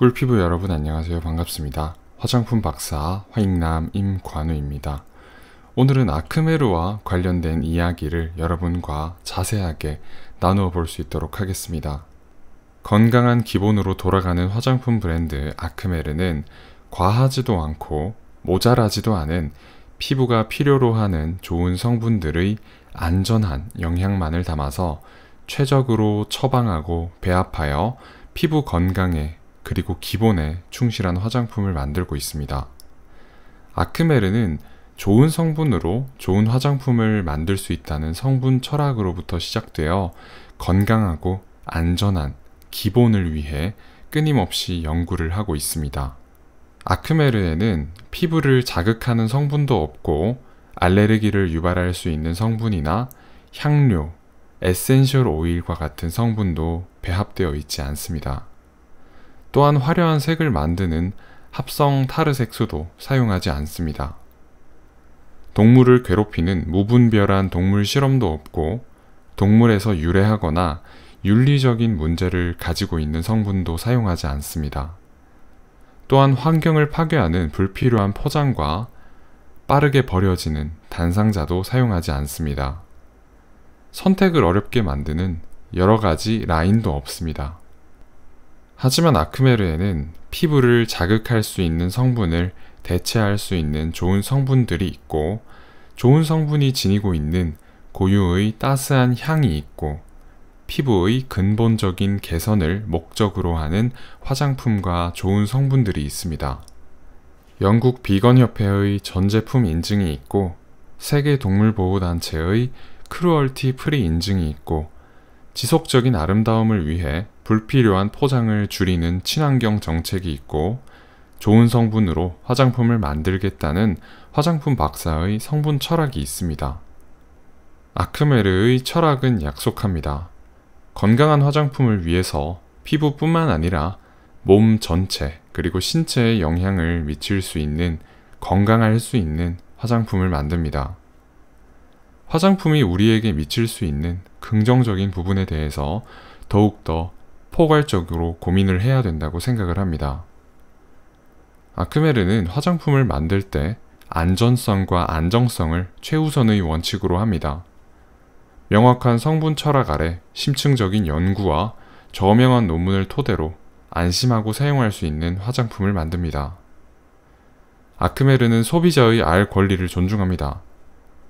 꿀피부 여러분 안녕하세요. 반갑습니다. 화장품 박사 화익남 임관우입니다. 오늘은 아크메르와 관련된 이야기를 여러분과 자세하게 나누어 볼 수 있도록 하겠습니다. 건강한 기본으로 돌아가는 화장품 브랜드 아크메르는 과하지도 않고 모자라지도 않은 피부가 필요로 하는 좋은 성분들의 안전한 영양만을 담아서 최적으로 처방하고 배합하여 피부 건강에 그리고 기본에 충실한 화장품을 만들고 있습니다. 아크메르는 좋은 성분으로 좋은 화장품을 만들 수 있다는 성분 철학으로부터 시작되어 건강하고 안전한 기본을 위해 끊임없이 연구를 하고 있습니다. 아크메르에는 피부를 자극하는 성분도 없고 알레르기를 유발할 수 있는 성분이나 향료, 에센셜 오일과 같은 성분도 배합되어 있지 않습니다. 또한 화려한 색을 만드는 합성 타르색소도 사용하지 않습니다. 동물을 괴롭히는 무분별한 동물 실험도 없고 동물에서 유래하거나 윤리적인 문제를 가지고 있는 성분도 사용하지 않습니다. 또한 환경을 파괴하는 불필요한 포장과 빠르게 버려지는 단상자도 사용하지 않습니다. 선택을 어렵게 만드는 여러 가지 라인도 없습니다. 하지만 아크메르에는 피부를 자극할 수 있는 성분을 대체할 수 있는 좋은 성분들이 있고 좋은 성분이 지니고 있는 고유의 따스한 향이 있고 피부의 근본적인 개선을 목적으로 하는 화장품과 좋은 성분들이 있습니다. 영국 비건협회의 전 제품 인증이 있고 세계 동물보호단체의 크루얼티 프리 인증이 있고 지속적인 아름다움을 위해 불필요한 포장을 줄이는 친환경 정책이 있고 좋은 성분으로 화장품을 만들겠다는 화장품 박사의 성분 철학이 있습니다. 아크메르의 철학은 약속합니다. 건강한 화장품을 위해서 피부뿐만 아니라 몸 전체 그리고 신체에 영향을 미칠 수 있는 건강할 수 있는 화장품을 만듭니다. 화장품이 우리에게 미칠 수 있는 긍정적인 부분에 대해서 더욱더 포괄적으로 고민을 해야 된다고 생각을 합니다. 아크메르는 화장품을 만들 때 안전성과 안정성을 최우선의 원칙으로 합니다. 명확한 성분 철학 아래 심층적인 연구와 저명한 논문을 토대로 안심하고 사용할 수 있는 화장품을 만듭니다. 아크메르는 소비자의 알 권리를 존중합니다.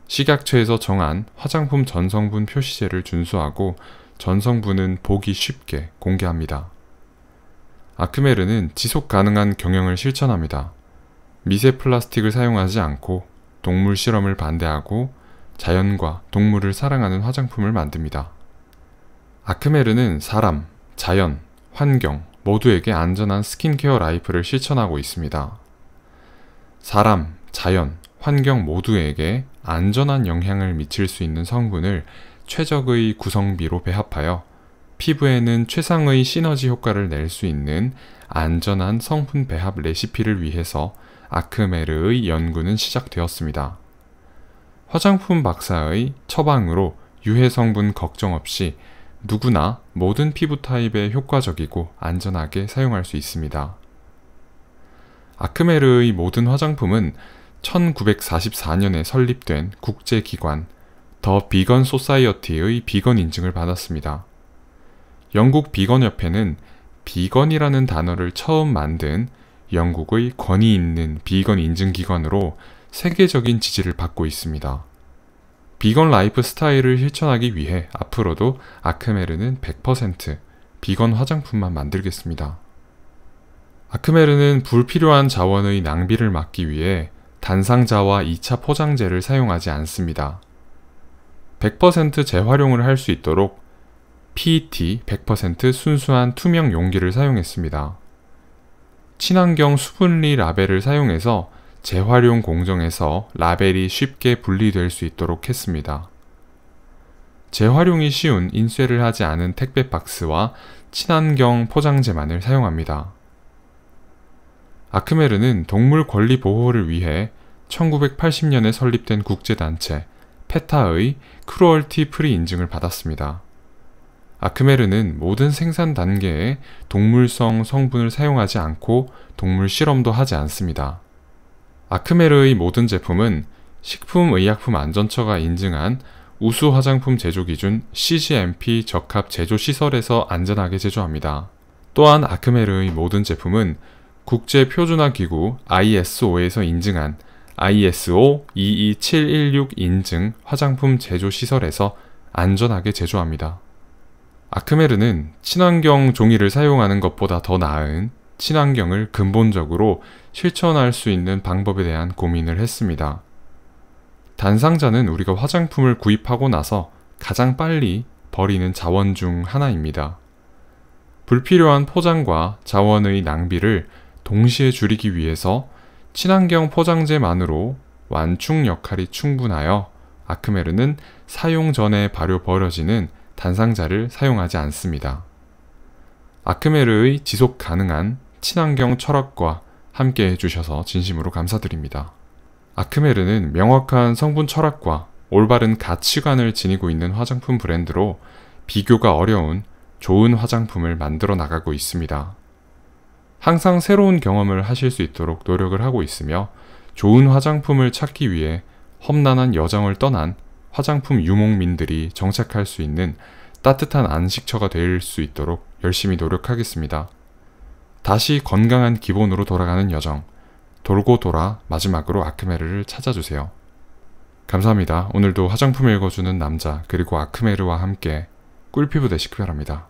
식약처에서 정한 화장품 전성분 표시제를 준수하고 전성부는 보기 쉽게 공개합니다. 아크메르는 지속 가능한 경영을 실천합니다. 미세 플라스틱을 사용하지 않고 동물 실험을 반대하고 자연과 동물을 사랑하는 화장품을 만듭니다. 아크메르는 사람, 자연, 환경 모두에게 안전한 스킨케어 라이프를 실천하고 있습니다. 사람, 자연, 환경 모두에게 안전한 영향을 미칠 수 있는 성분을 최적의 구성비로 배합하여 피부에는 최상의 시너지 효과를 낼 수 있는 안전한 성분 배합 레시피를 위해서 아크메르의 연구는 시작되었습니다. 화장품 박사의 처방으로 유해 성분 걱정 없이 누구나 모든 피부 타입에 효과적이고 안전하게 사용할 수 있습니다. 아크메르의 모든 화장품은 1944년에 설립된 국제기관 더 비건 소사이어티의 비건 인증을 받았습니다. 영국 비건협회는 비건이라는 단어를 처음 만든 영국의 권위 있는 비건 인증기관으로 세계적인 지지를 받고 있습니다. 비건 라이프 스타일을 실천하기 위해 앞으로도 아크메르는 100% 비건 화장품만 만들겠습니다. 아크메르는 불필요한 자원의 낭비를 막기 위해 단상자와 2차 포장재를 사용하지 않습니다. 100% 재활용을 할 수 있도록 PET 100% 순수한 투명 용기를 사용했습니다. 친환경 수분리 라벨을 사용해서 재활용 공정에서 라벨이 쉽게 분리될 수 있도록 했습니다. 재활용이 쉬운 인쇄를 하지 않은 택배 박스와 친환경 포장재만을 사용합니다. 아크메르는 동물 권리 보호를 위해 1980년에 설립된 국제단체 페타의 크루얼티 프리 인증을 받았습니다. 아크메르는 모든 생산 단계에 동물성 성분을 사용하지 않고 동물 실험도 하지 않습니다. 아크메르의 모든 제품은 식품의약품안전처가 인증한 우수 화장품 제조 기준 CGMP 적합 제조 시설에서 안전하게 제조합니다. 또한 아크메르의 모든 제품은 국제 표준화 기구 ISO에서 인증한 ISO 22716 인증 화장품 제조 시설에서 안전하게 제조합니다. 아크메르는 친환경 종이를 사용하는 것보다 더 나은 친환경을 근본적으로 실천할 수 있는 방법에 대한 고민을 했습니다. 단상자는 우리가 화장품을 구입하고 나서 가장 빨리 버리는 자원 중 하나입니다. 불필요한 포장과 자원의 낭비를 동시에 줄이기 위해서 친환경 포장재만으로 완충 역할이 충분하여 아크메르는 사용 전에 발효 버려지는 단상자를 사용하지 않습니다. 아크메르의 지속 가능한 친환경 철학과 함께 해주셔서 진심으로 감사드립니다. 아크메르는 명확한 성분 철학과 올바른 가치관을 지니고 있는 화장품 브랜드로 비교가 어려운 좋은 화장품을 만들어 나가고 있습니다. 항상 새로운 경험을 하실 수 있도록 노력을 하고 있으며 좋은 화장품을 찾기 위해 험난한 여정을 떠난 화장품 유목민들이 정착할 수 있는 따뜻한 안식처가 될 수 있도록 열심히 노력하겠습니다. 다시 건강한 기본으로 돌아가는 여정. 돌고 돌아 마지막으로 아크메르를 찾아주세요. 감사합니다. 오늘도 화장품 읽어주는 남자 그리고 아크메르와 함께 꿀피부 되시기 바랍니다.